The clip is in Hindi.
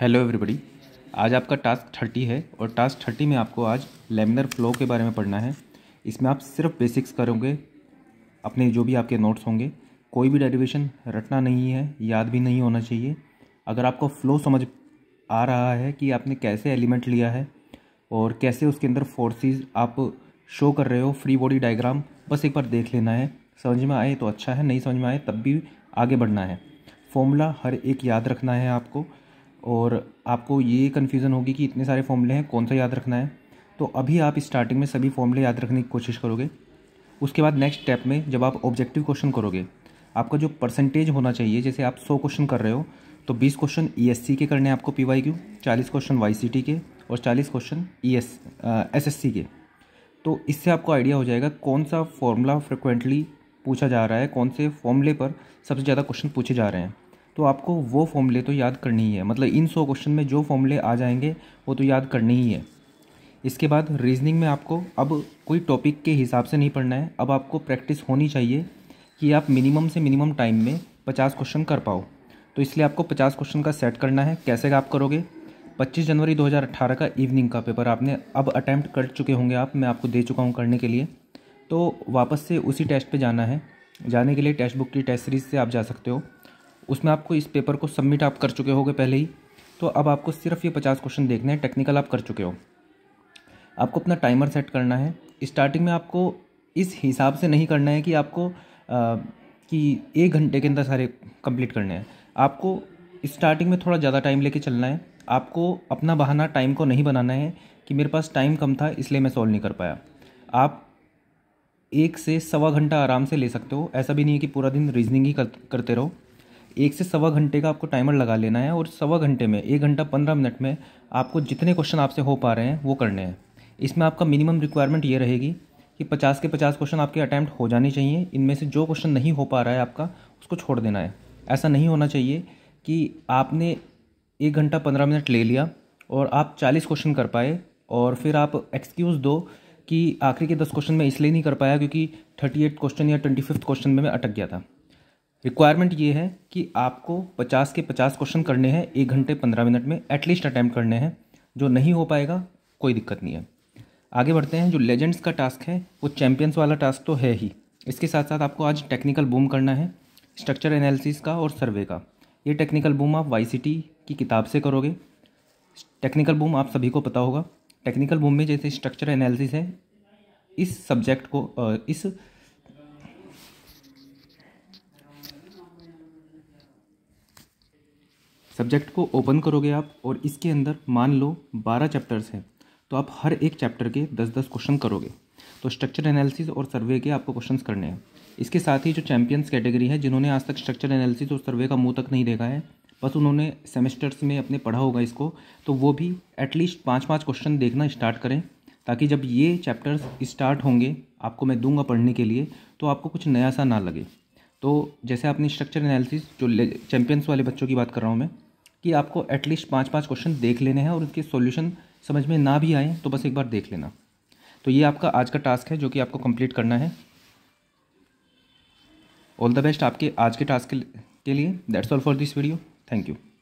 हेलो एवरीबडी आज आपका टास्क थर्टी है और टास्क थर्टी में आपको आज लेमिनर फ्लो के बारे में पढ़ना है इसमें आप सिर्फ बेसिक्स करोगे अपने जो भी आपके नोट्स होंगे कोई भी डेरिवेशन रटना नहीं है याद भी नहीं होना चाहिए अगर आपको फ़्लो समझ आ रहा है कि आपने कैसे एलिमेंट लिया है और कैसे उसके अंदर फोर्सेज आप शो कर रहे हो फ्री बॉडी डायग्राम बस एक बार देख लेना है समझ में आए तो अच्छा है नहीं समझ में आए तब भी आगे बढ़ना है फॉर्मूला हर एक याद रखना है आपको और आपको ये कन्फ्यूज़न होगी कि इतने सारे फॉर्मूले हैं कौन सा याद रखना है तो अभी आप स्टार्टिंग में सभी फॉर्मूले याद रखने की कोशिश करोगे उसके बाद नेक्स्ट स्टेप में जब आप ऑब्जेक्टिव क्वेश्चन करोगे आपका जो परसेंटेज होना चाहिए जैसे आप सौ क्वेश्चन कर रहे हो तो बीस क्वेश्चन ई e के करने हैं आपको पी वाई क्यू चालीस क्वेश्चन वाई के और चालीस क्वेश्चन ई एस एस के तो इससे आपको आइडिया हो जाएगा कौन सा फॉर्मूला फ्रिक्वेंटली पूछा जा रहा है कौन से फॉर्मूले पर सबसे ज़्यादा क्वेश्चन पूछे जा रहे हैं तो आपको वो फॉर्मूले तो याद करनी ही है मतलब इन सौ क्वेश्चन में जो फॉर्मूले आ जाएंगे वो तो याद करनी ही है इसके बाद रीजनिंग में आपको अब कोई टॉपिक के हिसाब से नहीं पढ़ना है अब आपको प्रैक्टिस होनी चाहिए कि आप मिनिमम से मिनिमम टाइम में पचास क्वेश्चन कर पाओ तो इसलिए आपको पचास क्वेश्चन का सेट करना है कैसे आप करोगे पच्चीस जनवरी दो का इवनिंग का पेपर आपने अब अटैम्प्ट कर चुके होंगे आप मैं आपको दे चुका हूँ करने के लिए तो वापस से उसी टेस्ट पर जाना है जाने के लिए टेक्स्ट बुक की टेस्ट सीरीज़ से आप जा सकते हो उसमें आपको इस पेपर को सबमिट आप कर चुके होगे पहले ही तो अब आपको सिर्फ ये पचास क्वेश्चन देखने हैं टेक्निकल आप कर चुके हो आपको अपना टाइमर सेट करना है स्टार्टिंग में आपको इस हिसाब से नहीं करना है कि आपको आ, कि एक घंटे के अंदर सारे कंप्लीट करने हैं आपको स्टार्टिंग में थोड़ा ज़्यादा टाइम लेके चलना है आपको अपना बहाना टाइम को नहीं बनाना है कि मेरे पास टाइम कम था इसलिए मैं सॉल्व नहीं कर पाया आप एक से सवा घंटा आराम से ले सकते हो ऐसा भी नहीं है कि पूरा दिन रीजनिंग ही करते रहो एक से सवा घंटे का आपको टाइमर लगा लेना है और सवा घंटे में एक घंटा पंद्रह मिनट में आपको जितने क्वेश्चन आपसे हो पा रहे हैं वो करने हैं इसमें आपका मिनिमम रिक्वायरमेंट ये रहेगी कि पचास के पचास क्वेश्चन आपके अटैम्प्ट हो जाने चाहिए इनमें से जो क्वेश्चन नहीं हो पा रहा है आपका उसको छोड़ देना है ऐसा नहीं होना चाहिए कि आपने एक घंटा पंद्रह मिनट ले लिया और आप चालीस क्वेश्चन कर पाए और फिर आप एक्सक्यूज़ दो कि आखिरी के दस क्वेश्चन मैं इसलिए नहीं कर पाया क्योंकि थर्टी एट क्वेश्चन या ट्वेंटी फिफ्थ क्वेश्चन में मैं अटक गया था रिक्वायरमेंट ये है कि आपको पचास के पचास क्वेश्चन करने हैं एक घंटे पंद्रह मिनट में एटलीस्ट अटैम्प्ट करने हैं जो नहीं हो पाएगा कोई दिक्कत नहीं है आगे बढ़ते हैं जो लेजेंड्स का टास्क है वो चैम्पियंस वाला टास्क तो है ही इसके साथ साथ आपको आज टेक्निकल बूम करना है स्ट्रक्चर एनालिसिस का और सर्वे का ये टेक्निकल बूम आप वाई की किताब से करोगे टेक्निकल बूम आप सभी को पता होगा टेक्निकल बूम में जैसे स्ट्रक्चर एनालिसिस है इस सब्जेक्ट को इस सब्जेक्ट को ओपन करोगे आप और इसके अंदर मान लो बारह चैप्टर्स हैं तो आप हर एक चैप्टर के दस दस क्वेश्चन करोगे तो स्ट्रक्चर एनालिसिस और सर्वे के आपको क्वेश्चंस करने हैं इसके साथ ही जो चैम्पियंस कैटेगरी है जिन्होंने आज तक स्ट्रक्चर एनालिसिस और सर्वे का मुँह तक नहीं देखा है बस उन्होंने सेमेस्टर्स में अपने पढ़ा होगा इसको तो वो भी एटलीस्ट पाँच पाँच क्वेश्चन देखना स्टार्ट करें ताकि जब ये चैप्टर्स स्टार्ट होंगे आपको मैं दूंगा पढ़ने के लिए तो आपको कुछ नया सा ना लगे तो जैसे आपने स्ट्रक्चर एनालिसिस जो चैम्पियंस वाले बच्चों की बात कर रहा हूँ मैं कि आपको एटलीस्ट पाँच पाँच क्वेश्चन देख लेने हैं और उनके सोल्यूशन समझ में ना भी आए तो बस एक बार देख लेना तो ये आपका आज का टास्क है जो कि आपको कंप्लीट करना है ऑल द बेस्ट आपके आज के टास्क के लिए that's all for this video thank you